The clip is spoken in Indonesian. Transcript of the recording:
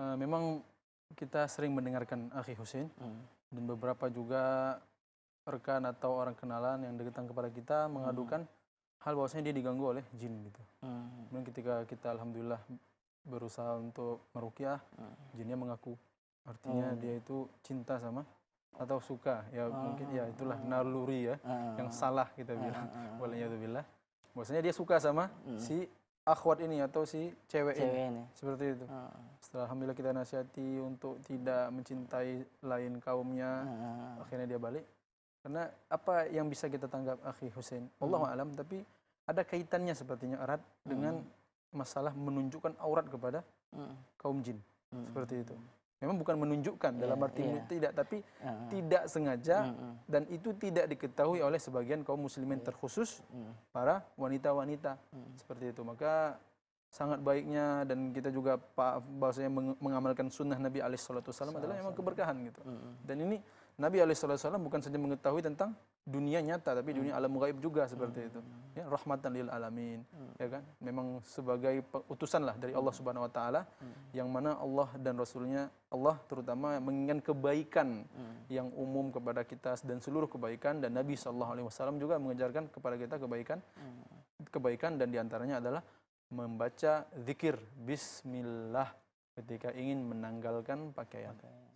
Eh, memang kita sering mendengarkan Akhi Husin hmm. dan beberapa juga rekan atau orang kenalan yang datang kepada kita mengadukan hmm. hal bahwasanya dia diganggu oleh jin gitu. Hmm. ketika kita alhamdulillah berusaha untuk merukyah, hmm. jinnya mengaku artinya hmm. dia itu cinta sama atau suka ya hmm. mungkin ya ah. itulah hmm. naluri ya hmm. yang salah kita ah, bilang walanya itu bilang bahwasanya dia suka sama hmm. si akhwat ini atau si cewek, cewek ini. ini seperti itu uh. setelah alhamdulillah kita nasihati untuk tidak mencintai lain kaumnya uh. akhirnya dia balik karena apa yang bisa kita tanggap akhi Hussein Allah hmm. alam tapi ada kaitannya sepertinya erat hmm. dengan masalah menunjukkan aurat kepada hmm. kaum jin seperti itu memang bukan menunjukkan yeah, dalam iya, arti yeah. tidak tapi uh. tidak sengaja uh dan itu tidak diketahui oleh sebagian kaum muslimin iya. terkhusus hmm. para wanita-wanita hmm. seperti itu maka sangat baiknya dan kita juga pak Bahasanya mengamalkan sunnah Nabi Alaihissalam adalah memang keberkahan gitu hmm. dan ini Nabi Alaihissalam bukan saja mengetahui tentang dunia nyata, tapi dunia alam gaib juga seperti itu. Ya, rahmatan lil alamin, ya kan? Memang sebagai utusan lah dari Allah Subhanahu Wa Taala, yang mana Allah dan Rasulnya Allah terutama menginginkan kebaikan yang umum kepada kita dan seluruh kebaikan dan Nabi Shallallahu Alaihi Wasallam juga mengejarkan kepada kita kebaikan, kebaikan dan diantaranya adalah membaca zikir Bismillah ketika ingin menanggalkan pakaian.